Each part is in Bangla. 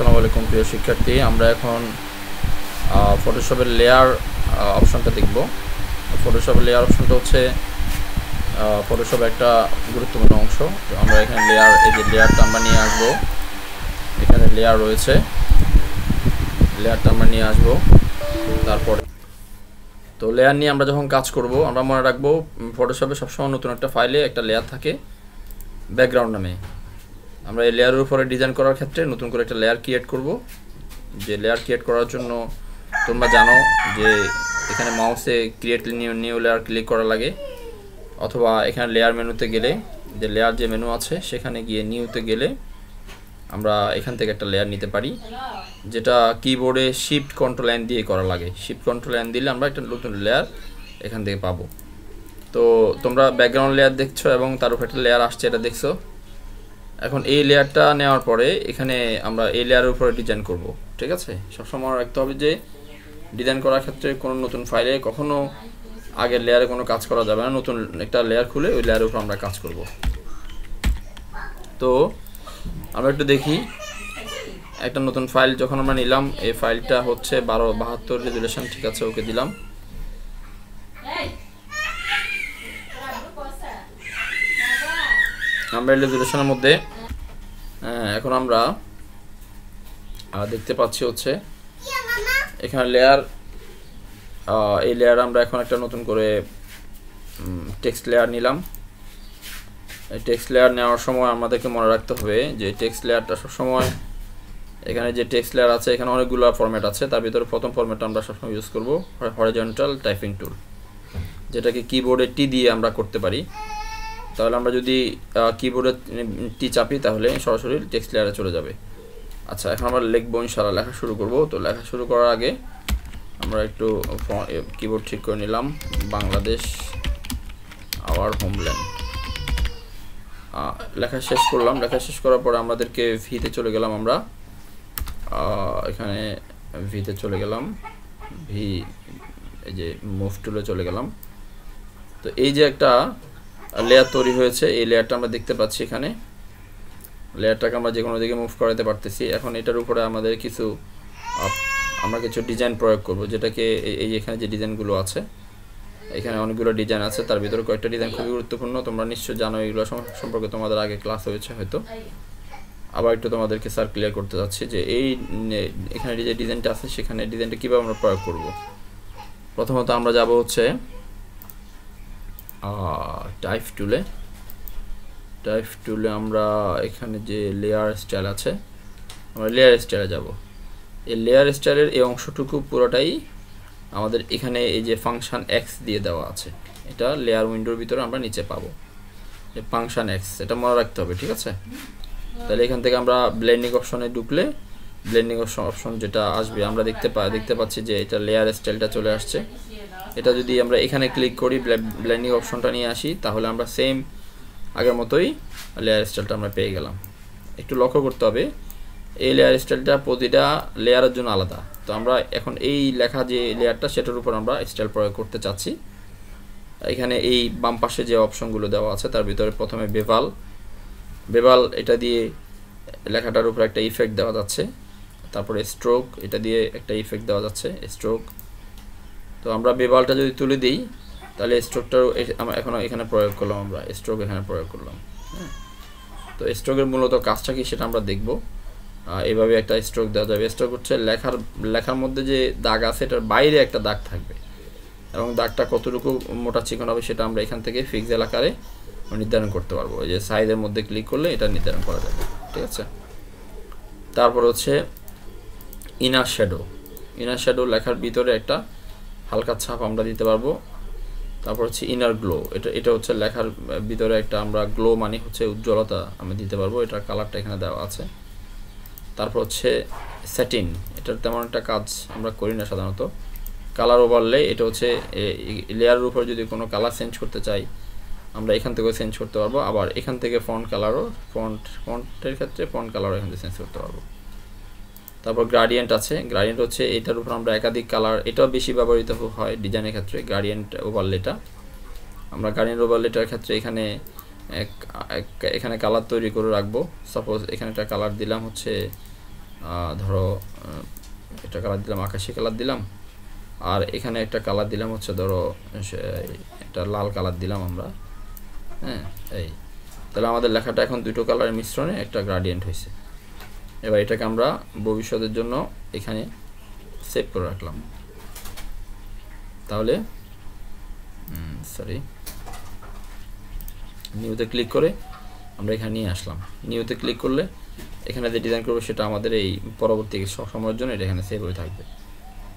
আসসালামু আলাইকুম প্রিয় শিক্ষার্থী আমরা এখন ফটোশপের লেয়ার অপশনটা দেখব ফটোশপের লেয়ার অপশনটা হচ্ছে ফটোশপ একটা গুরুত্বপূর্ণ অংশ আমরা এখানে লেয়ার এই যে লেয়ারটা আমরা নিয়ে আসবো এখানে লেয়ার রয়েছে লেয়ারটা আমরা নিয়ে আসবো তারপরে তো লেয়ার নিয়ে আমরা যখন কাজ করব আমরা মনে রাখবো ফটোশপে সবসময় নতুন একটা ফাইলে একটা লেয়ার থাকে ব্যাকগ্রাউন্ড নামে আমরা এই লেয়ারের উপরে ডিজাইন করার ক্ষেত্রে নতুন করে একটা লেয়ার ক্রিয়েট করব যে লেয়ার ক্রিয়েট করার জন্য তোমরা জানো যে এখানে মাউসে create new new layer click করা লাগে অথবা এখানে লেয়ার মেনুতে গেলে যে লেয়ার যে মেনু আছে সেখানে গিয়ে নিউতে গেলে আমরা এখান থেকে একটা লেয়ার নিতে পারি যেটা কিবোর্ডে শিফট কন্ট্রোল অ্যান দিয়ে করা লাগে শিফট কন্ট্রোল অ্যান দিলে আমরা একটা নতুন লেয়ার এখান থেকে পাবো তো তোমরা ব্যাকগ্রাউন্ড লেয়ার দেখছো এবং তার উপর একটা লেয়ার আসছে এটা দেখছো এখন এই লেয়ারটা নেওয়ার পরে এখানে আমরা এই লেয়ারের উপরে ডিজাইন করব ঠিক আছে সবসময় রাখতে হবে যে ডিজাইন করার ক্ষেত্রে কোনো নতুন ফাইলে কখনও আগের লেয়ারে কোনো কাজ করা যাবে না নতুন একটা লেয়ার খুলে ওই লেয়ারের উপর আমরা কাজ করব তো আমরা একটু দেখি একটা নতুন ফাইল যখন আমরা নিলাম এই ফাইলটা হচ্ছে বারো বাহাত্তর রেজুলেশন ঠিক আছে ওকে দিলাম নাম্বার রেজুলেশনের মধ্যে হ্যাঁ, এখন আমরা দেখতে পাচ্ছি হচ্ছে এখানে লেয়ার এই লেয়ার আমরা এখন একটা নতুন করে টেক্সট লেয়ার নিলাম এই টেক্সট লেয়ার নেওয়ার সময় আমাদেরকে মনে রাখতে হবে যে টেক্সট লেয়ারটা সবসময় এখানে যে টেক্সট লেয়ার আছে এখানে অনেকগুলো ফর্ম্যাট আছে তার ভিতরে প্রথম ফর্ম্যাটটা আমরা সবসময় ইউজ করবো হরিজেন্টাল টাইপিং টুল যেটাকে কিবোর্ডে টি দিয়ে আমরা করতে পারি তাহলে আমরা যদি কিবোর্ডে টি চাপি তাহলে সরাসরি টেক্সট লেয়ারে চলে যাবে আচ্ছা এখন আমরা লেখবো ইনশাল্লাহ লেখা শুরু করব তো লেখা শুরু করার আগে আমরা একটু কিবোর্ড ঠিক করে নিলাম বাংলাদেশ আওয়ার হোমল্যান্ড লেখা শেষ করলাম লেখা শেষ করার পরে আমাদেরকে ভিতে চলে গেলাম আমরা এখানে ভিতে চলে গেলাম ভি এই যে মুভ টুলে চলে গেলাম তো এই যে একটা লেয়ার তৈরি হয়েছে এই লেয়ারটা আমরা দেখতে পাচ্ছি এখানে লেয়ারটাকে আমরা যে কোনো দিকে মুভ করাতে পারতেছি এখন এটার উপরে আমাদের কিছু আমরা কিছু ডিজাইন প্রয়োগ করব যেটাকে এই এখানে যে ডিজাইনগুলো আছে এখানে অনেকগুলো ডিজাইন আছে তার ভিতরে কয়েকটা ডিজাইন খুবই গুরুত্বপূর্ণ তোমরা নিশ্চয় জানো এগুলো সম্পর্কে তোমাদের আগে ক্লাস হয়েছে হয়তো আবার একটু তোমাদেরকে স্যার ক্লিয়ার করতে চাচ্ছি যে এই এখানে যে ডিজাইনটা আছে সেখানে ডিজাইনটা কীভাবে আমরা প্রয়োগ করব প্রথমত আমরা যাব হচ্ছে টাইফ টুলে টাইফ টুলে আমরা এখানে যে লেয়ার স্টাইল আছে আমরা লেয়ার স্টাইলে যাব এই লেয়ার স্টাইলের এই অংশটুকু পুরোটাই আমাদের এখানে এই যে ফাংশান এক্স দিয়ে দেওয়া আছে এটা লেয়ার উইন্ডোর ভিতরে আমরা নিচে পাবো এই ফাংশান এক্স এটা মনে রাখতে হবে ঠিক আছে তাহলে এখান থেকে আমরা ব্লেন্ডিং অপশনে ঢুকলে ব্লেন্ডিং অপশন যেটা আসবে আমরা দেখতে পা দেখতে পাচ্ছি যে এটা লেয়ার স্টাইলটা চলে আসছে এটা যদি আমরা এখানে ক্লিক করি ব্ল্যান্ডিং অপশনটা নিয়ে আসি তাহলে আমরা সেম আগের মতোই লেয়ার স্টাইলটা আমরা পেয়ে গেলাম একটু লক্ষ্য করতে হবে এই লেয়ার স্টাইলটা প্রতিটা লেয়ারের জন্য আলাদা তো আমরা এখন এই লেখা যে লেয়ারটা সেটার উপর আমরা স্টাইল প্রয়োগ করতে চাচ্ছি এখানে এই বাম পাশে যে অপশনগুলো দেওয়া আছে তার ভিতরে প্রথমে বেভাল বেভাল এটা দিয়ে লেখাটার উপর একটা ইফেক্ট দেওয়া যাচ্ছে তারপরে স্ট্রোক এটা দিয়ে একটা ইফেক্ট দেওয়া যাচ্ছে স্ট্রোক তো আমরা বেবালটা যদি তুলে দিই তাহলে স্ট্রোকটা আমরা এখন এখানে প্রয়োগ করলাম আমরা স্ট্রোক এখানে প্রয়োগ করলাম হ্যাঁ তো স্ট্রোকের মূলত কাজটা কি সেটা আমরা দেখব এভাবে একটা স্ট্রোক দেওয়া যাবে স্ট্রোক হচ্ছে লেখার লেখার মধ্যে যে দাগ আছে এটার বাইরে একটা দাগ থাকবে এবং দাগটা কতটুকু মোটা চিকন হবে সেটা আমরা এখান থেকে ফিক্স এলাকারে নির্ধারণ করতে পারবো যে সাইজের মধ্যে ক্লিক করলে এটা নির্ধারণ করা যাবে ঠিক আছে তারপর হচ্ছে ইনার শ্যাডো ইনার শ্যাডো লেখার ভিতরে একটা হালকা ছাপ আমরা দিতে পারবো তারপর হচ্ছে ইনার গ্লো এটা এটা হচ্ছে লেখার ভিতরে একটা আমরা গ্লো মানে হচ্ছে উজ্জ্বলতা আমি দিতে পারবো এটার কালারটা এখানে দেওয়া আছে তারপর হচ্ছে স্যাটিন এটার তেমন একটা কাজ আমরা করি না সাধারণত কালার ওভারলে এটা হচ্ছে লেয়ারের উপর যদি কোনো কালার চেঞ্জ করতে চাই আমরা এখান থেকেও চেঞ্জ করতে পারবো আবার এখান থেকে ফ্রন্ট কালারও ফ্রন্ট ফ্রন্টের ক্ষেত্রে ফ্রন্ট কালারও এখান থেকে চেঞ্জ করতে পারবো তারপর গ্রাডিয়েন্ট আছে গ্রাডিয়েন্ট হচ্ছে এটার উপর আমরা একাধিক কালার এটাও বেশি ব্যবহৃত হয় ডিজাইনের ক্ষেত্রে গ্রাডিয়েন্ট ওভারলেটা আমরা গার্ডিয়ান ওভারলেটার ক্ষেত্রে এখানে এখানে কালার তৈরি করে রাখবো সাপোজ এখানে একটা কালার দিলাম হচ্ছে ধরো একটা কালার দিলাম আকাশি কালার দিলাম আর এখানে একটা কালার দিলাম হচ্ছে ধরো একটা লাল কালার দিলাম আমরা হ্যাঁ এই তাহলে আমাদের লেখাটা এখন দুটো কালারের মিশ্রণে একটা গ্রাডিয়েন্ট হয়েছে এবার এটাকে আমরা ভবিষ্যতের জন্য এখানে সেভ করে রাখলাম তাহলে সরি নিউতে ক্লিক করে আমরা এখানে নিয়ে আসলাম নিউতে ক্লিক করলে এখানে যে ডিজাইন করবো সেটা আমাদের এই পরবর্তী সময়ের জন্য এটা এখানে সেভ হয়ে থাকবে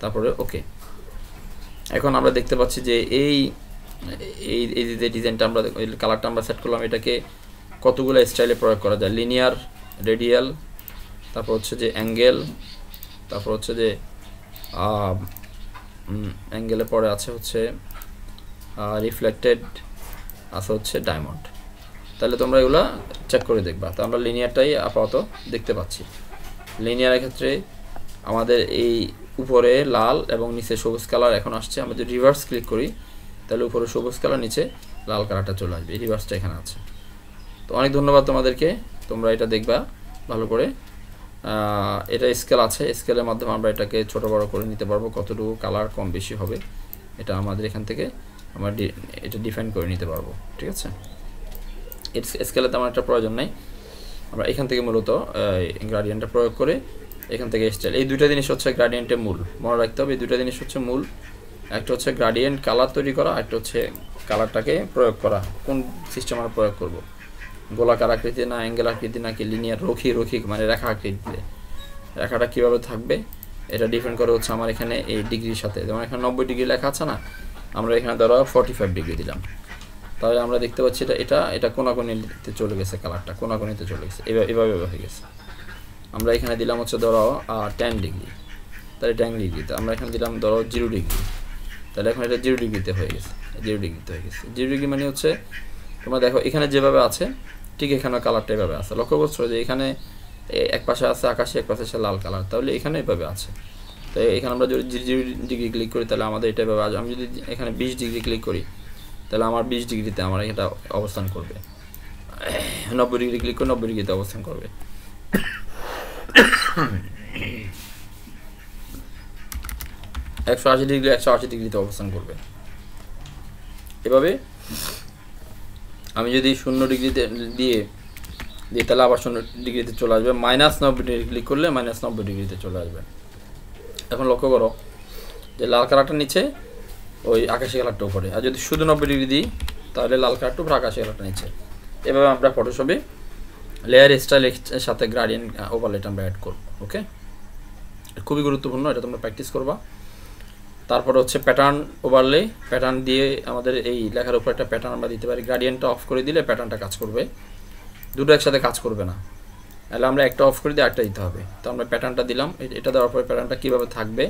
তারপরে ওকে এখন আমরা দেখতে পাচ্ছি যে এই এই এই যে ডিজাইনটা আমরা কালারটা আমরা সেট করলাম এটাকে কতগুলো স্টাইলে প্রয়োগ করা যায় লিনিয়ার রেডিয়াল তারপর হচ্ছে যে অ্যাঙ্গেল তারপর হচ্ছে যে অ্যাঙ্গেলে পরে আছে হচ্ছে রিফ্লেক্টেড আছে হচ্ছে ডায়মন্ড তাহলে তোমরা এগুলো চেক করে দেখবা তো আমরা লিনিয়ারটাই আপাতত দেখতে পাচ্ছি লিনিয়ারের ক্ষেত্রে আমাদের এই উপরে লাল এবং নিচে সবুজ কালার এখন আসছে আমরা যদি রিভার্স ক্লিক করি তাহলে উপরে সবুজ কালার নিচে লাল কালারটা চলে আসবে রিভার্সটা এখানে আছে তো অনেক ধন্যবাদ তোমাদেরকে তোমরা এটা দেখবা ভালো করে এটা স্কেল আছে স্কেলের মাধ্যমে আমরা এটাকে ছোটো বড়ো করে নিতে পারবো কতটুকু কালার কম বেশি হবে এটা আমাদের এখান থেকে আমরা এটা ডিফাইন করে নিতে পারবো ঠিক আছে স্কেলে তেমন একটা প্রয়োজন নাই আমরা এখান থেকে মূলত গ্রাডিয়েন্টটা প্রয়োগ করে এখান থেকে স্টাইল এই দুইটা জিনিস হচ্ছে গ্রাডিয়েন্টের মূল মনে রাখতে হবে এই দুইটা জিনিস হচ্ছে মূল একটা হচ্ছে গ্রাডিয়েন্ট কালার তৈরি করা একটা হচ্ছে কালারটাকে প্রয়োগ করা কোন সিস্টেম আমরা প্রয়োগ করবো গোলাকার আকৃতি না অ্যাঙ্গেল আকৃতি নাকি লিনিয়ার রোখি রখিক মানে রেখা আকৃতিতে রেখাটা কীভাবে থাকবে এটা ডিপেন্ড করে হচ্ছে আমার এখানে এই ডিগ্রির সাথে যেমন এখানে নব্বই ডিগ্রি লেখা আছে না আমরা এখানে ধরো ফর্টি ফাইভ ডিগ্রি দিলাম তাহলে আমরা দেখতে পাচ্ছি এটা এটা এটা কোনাকোনিতে চলে গেছে কালারটা কোনাকোনিতে চলে গেছে এভাবে এভাবে হয়ে গেছে আমরা এখানে দিলাম হচ্ছে ধরো টেন ডিগ্রি তাহলে টেন ডিগ্রিতে আমরা এখানে দিলাম ধরো জিরো ডিগ্রি তাহলে এখন এটা জিরো ডিগ্রিতে হয়ে গেছে জিরো ডিগ্রিতে হয়ে গেছে জিরো ডিগ্রি মানে হচ্ছে তোমরা দেখো এখানে যেভাবে আছে ঠিক এখানে কালারটা এভাবে আছে লক্ষ্য করছো যে এখানে এক পাশে আছে আকাশে এক পাশে আছে লাল কালার তাহলে এখানে এভাবে আছে তো এখানে আমরা যদি জিরো ডিগ্রি ক্লিক করি তাহলে আমাদের এটা এভাবে আমি যদি এখানে বিশ ডিগ্রি ক্লিক করি তাহলে আমার বিশ ডিগ্রিতে আমার এটা অবস্থান করবে নব্বই ডিগ্রি ক্লিক করে নব্বই ডিগ্রিতে অবস্থান করবে একশো আশি ডিগ্রি একশো আশি ডিগ্রিতে অবস্থান করবে এভাবে আমি যদি শূন্য ডিগ্রিতে দিয়ে দিয়ে তাহলে আবার শূন্য ডিগ্রিতে চলে আসবে মাইনাস নব্বই ডিগ্রি ক্লিক করলে মাইনাস নব্বই ডিগ্রিতে চলে আসবে এখন লক্ষ্য করো যে লাল কালারটা নিচে ওই আকাশি কালারটা উপরে আর যদি শুধু নব্বই ডিগ্রি দিই তাহলে লাল কালারটা উপরে আকাশি কালারটা নিচে এভাবে আমরা ফটোশপে লেয়ার স্টাইলের সাথে গ্রাডিয়ান ওভারলেট আমরা অ্যাড করব ওকে খুবই গুরুত্বপূর্ণ এটা তোমরা প্র্যাকটিস করবা তারপর হচ্ছে প্যাটার্ন ওভারলে প্যাটার্ন দিয়ে আমাদের এই লেখার উপর একটা প্যাটার্ন আমরা দিতে পারি গার্ডিয়ানটা অফ করে দিলে প্যাটার্নটা কাজ করবে দুটো একসাথে কাজ করবে না তাহলে আমরা একটা অফ করে দিয়ে একটা দিতে হবে তো আমরা প্যাটার্নটা দিলাম এটা দেওয়ার পরে প্যাটার্নটা কীভাবে থাকবে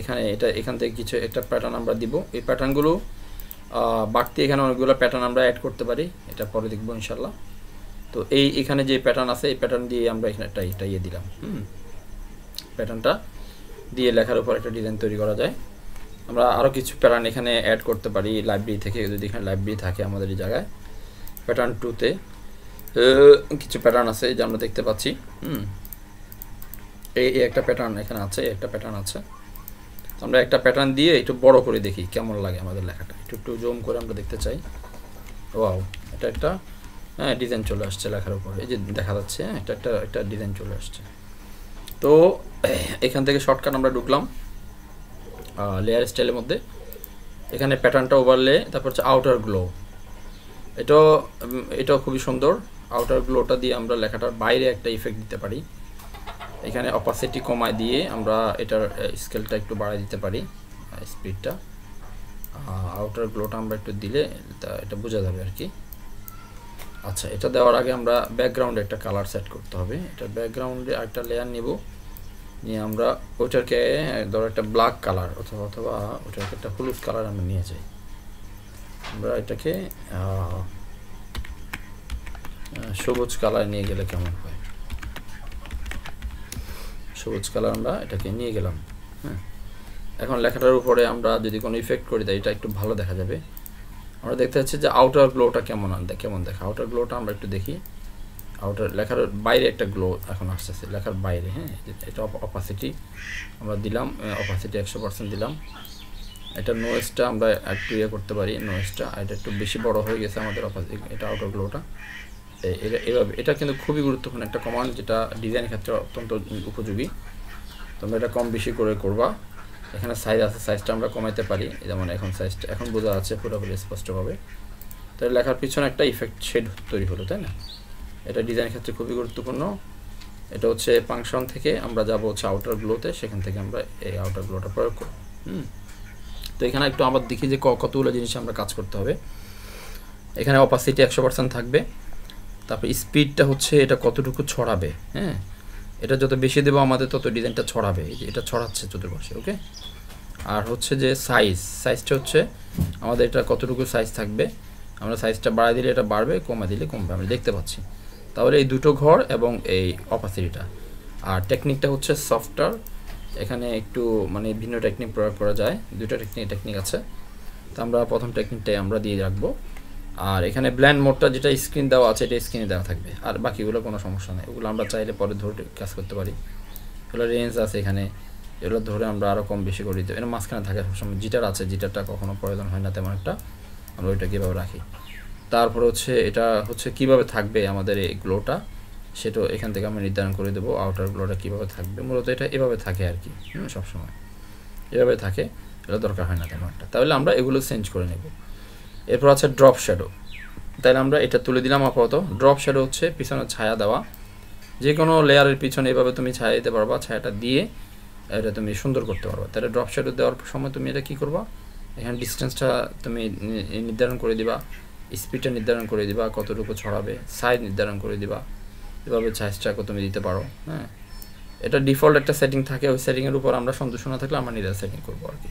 এখানে এটা এখান থেকে কিছু একটা প্যাটার্ন আমরা দিব এই প্যাটার্নগুলো বাড়তি এখানে অনেকগুলো প্যাটার্ন আমরা অ্যাড করতে পারি এটা পরে দেখবো ইনশাল্লাহ তো এই এখানে যে প্যাটার্ন আছে এই প্যাটার্ন দিয়ে আমরা এখানে একটা এটা ইয়ে দিলাম হুম প্যাটার্নটা দিয়ে লেখার উপর একটা ডিজাইন তৈরি করা যায় আমরা আরও কিছু প্যাটার্ন এখানে অ্যাড করতে পারি লাইব্রেরি থেকে যদি এখানে লাইব্রেরি থাকে আমাদের এই জায়গায় প্যাটার্ন টুতে কিছু প্যাটার্ন আছে যে আমরা দেখতে পাচ্ছি হুম এই একটা প্যাটার্ন এখানে আছে একটা প্যাটার্ন আছে আমরা একটা প্যাটার্ন দিয়ে একটু বড় করে দেখি কেমন লাগে আমাদের লেখাটা একটু একটু জুম করে আমরা দেখতে চাই ওয়াও এটা একটা হ্যাঁ ডিজাইন চলে আসছে লেখার উপর এই যে দেখা যাচ্ছে হ্যাঁ এটা একটা একটা ডিজাইন চলে আসছে তো এখান থেকে শর্টকাট আমরা ঢুকলাম লেয়ার স্টাইলের মধ্যে এখানে প্যাটার্নটা ওভারলে তারপর হচ্ছে আউটার গ্লো এটাও এটাও খুবই সুন্দর আউটার গ্লোটা দিয়ে আমরা লেখাটার বাইরে একটা ইফেক্ট দিতে পারি এখানে অপাসিটি কমায় দিয়ে আমরা এটার স্কেলটা একটু বাড়ায় দিতে পারি স্পিডটা আউটার গ্লোটা আমরা একটু দিলে তা এটা বোঝা যাবে আর কি আচ্ছা এটা দেওয়ার আগে আমরা ব্যাকগ্রাউন্ডে একটা কালার সেট করতে হবে এটা ব্যাকগ্রাউন্ডে একটা লেয়ার নেব নিয়ে আমরা ওইটাকে ধরো একটা ব্ল্যাক কালার অথবা অথবা ওটাকে একটা হলুদ কালার আমরা নিয়ে যাই আমরা এটাকে সবুজ কালার নিয়ে গেলে কেমন হয় সবুজ কালার আমরা এটাকে নিয়ে গেলাম হ্যাঁ এখন লেখাটার উপরে আমরা যদি কোনো ইফেক্ট করি দেয় এটা একটু ভালো দেখা যাবে আমরা দেখতে পাচ্ছি যে আউটার গ্লোটা কেমন কেমন দেখা আউটার গ্লোটা আমরা একটু দেখি আউটার লেখার বাইরে একটা গ্লো এখন আসতেছে লেখার বাইরে হ্যাঁ এটা অপাসিটি আমরা দিলাম অপাসিটি একশো পার্সেন্ট দিলাম এটা নোয়েসটা আমরা একটু ইয়ে করতে পারি নোয়েসটা এটা একটু বেশি বড় হয়ে গেছে আমাদের অপাসিটি এটা আউটার গ্লোটা এভাবে এটা কিন্তু খুবই গুরুত্বপূর্ণ একটা কমান্ড যেটা ডিজাইনের ক্ষেত্রে অত্যন্ত উপযোগী তোমরা এটা কম বেশি করে করবা এখানে সাইজ আছে সাইজটা আমরা কমাইতে পারি যেমন এখন সাইজটা এখন বোঝা আছে পুরোপুরি স্পষ্টভাবে তো লেখার পিছনে একটা ইফেক্ট শেড তৈরি হলো তাই না এটা ডিজাইনের ক্ষেত্রে খুবই গুরুত্বপূর্ণ এটা হচ্ছে ফাংশন থেকে আমরা যাব হচ্ছে আউটার গ্লোতে সেখান থেকে আমরা এই আউটার গ্লোটা প্রয়োগ করব হুম তো এখানে একটু আবার দেখি যে কতগুলো জিনিস আমরা কাজ করতে হবে এখানে অপাসিটি একশো পার্সেন্ট থাকবে তারপর স্পিডটা হচ্ছে এটা কতটুকু ছড়াবে হ্যাঁ এটা যত বেশি দেবো আমাদের তত ডিজাইনটা ছড়াবে এই যে এটা ছড়াচ্ছে চতুর্পাশে ওকে আর হচ্ছে যে সাইজ সাইজটা হচ্ছে আমাদের এটা কতটুকু সাইজ থাকবে আমরা সাইজটা বাড়াই দিলে এটা বাড়বে কমে দিলে কমবে আমরা দেখতে পাচ্ছি তাহলে এই দুটো ঘর এবং এই অপাসিটিটা আর টেকনিকটা হচ্ছে সফটওয়্যার এখানে একটু মানে ভিন্ন টেকনিক প্রয়োগ করা যায় দুটো টেকনিক টেকনিক আছে তো আমরা প্রথম টেকনিকটাই আমরা দিয়ে রাখবো আর এখানে ব্ল্যান্ড মোডটা যেটা স্ক্রিন দেওয়া আছে এটা স্ক্রিনে দেওয়া থাকবে আর বাকিগুলো কোনো সমস্যা নেই ওগুলো আমরা চাইলে পরে ধরে কাজ করতে পারি এগুলো রেঞ্জ আছে এখানে এগুলো ধরে আমরা আরও কম বেশি করে দিতে এর মাঝখানে থাকে সবসময় জিটার আছে জিটারটা কখনো প্রয়োজন হয় না তেমন একটা আমরা ওইটা কীভাবে রাখি তারপর হচ্ছে এটা হচ্ছে কিভাবে থাকবে আমাদের এই গ্লোটা সেটা এখান থেকে আমি নির্ধারণ করে দেবো আউটার গ্লোটা কিভাবে থাকবে মূলত এটা এভাবে থাকে আর কি সবসময় এভাবে থাকে এটা দরকার হয় না তেমন একটা তাহলে আমরা এগুলো চেঞ্জ করে নেব এরপর আছে ড্রপ শ্যাডো তাহলে আমরা এটা তুলে দিলাম আপাতত ড্রপ শ্যাডো হচ্ছে পিছনে ছায়া দেওয়া যে কোনো লেয়ারের পিছনে এভাবে তুমি ছায়া দিতে পারবা ছায়াটা দিয়ে এটা তুমি সুন্দর করতে পারবা তাহলে ড্রপ শ্যাডো দেওয়ার সময় তুমি এটা কী করবা এখানে ডিস্টেন্সটা তুমি নির্ধারণ করে দিবা স্পিডটা নির্ধারণ করে দিবা কতটুকু ছড়াবে সাইজ নির্ধারণ করে দিবা এভাবে সাইজটাকে তুমি দিতে পারো হ্যাঁ এটা ডিফল্ট একটা সেটিং থাকে ওই সেটিংয়ের উপর আমরা সন্তুষ্ট না থাকলে আমরা নিজের সেটিং করবো আর কি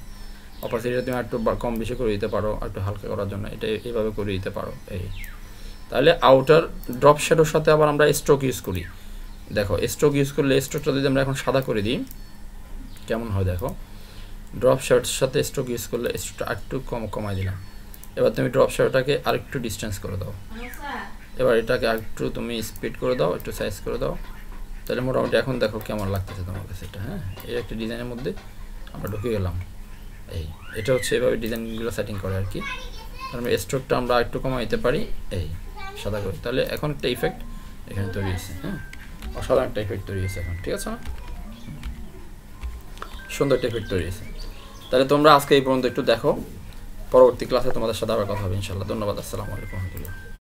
অপারসিটিটা তুমি একটু কম বেশি করে দিতে পারো একটু হালকা করার জন্য এটা এইভাবে করে দিতে পারো এই তাহলে আউটার ড্রপ শেডোর সাথে আবার আমরা স্ট্রোক ইউজ করি দেখো স্ট্রোক ইউজ করলে স্ট্রোকটা যদি আমরা এখন সাদা করে দিই কেমন হয় দেখো ড্রপ শেডের সাথে স্ট্রোক ইউজ করলে স্ট্রোকটা একটু কম কমাই দিলাম এবার তুমি ড্রপ শ্যাডোটাকে আরেকটু ডিস্টেন্স করে দাও এবার এটাকে আরেকটু তুমি স্পিড করে দাও একটু সাইজ করে দাও তাহলে মোটামুটি এখন দেখো কেমন লাগতেছে তোমার কাছে এটা হ্যাঁ এই একটা ডিজাইনের মধ্যে আমরা ঢুকে গেলাম এই এটা হচ্ছে এভাবে ডিজাইনগুলো সেটিং করে আর কি তাহলে মানে স্ট্রোকটা আমরা একটু কমাইতে পারি এই সাদা করে তাহলে এখন একটা ইফেক্ট এখানে তৈরি হয়েছে হ্যাঁ অসাধারণ একটা ইফেক্ট তৈরি হয়েছে এখন ঠিক আছে না সুন্দর একটা ইফেক্ট তৈরি হয়েছে তাহলে তোমরা আজকে এই পর্যন্ত একটু দেখো পরবর্তী ক্লাসে তোমাদের সাথে আবার কথা হবে ইনশাল্লাহ ধন্যবাদ আসসালামু আলাইকুম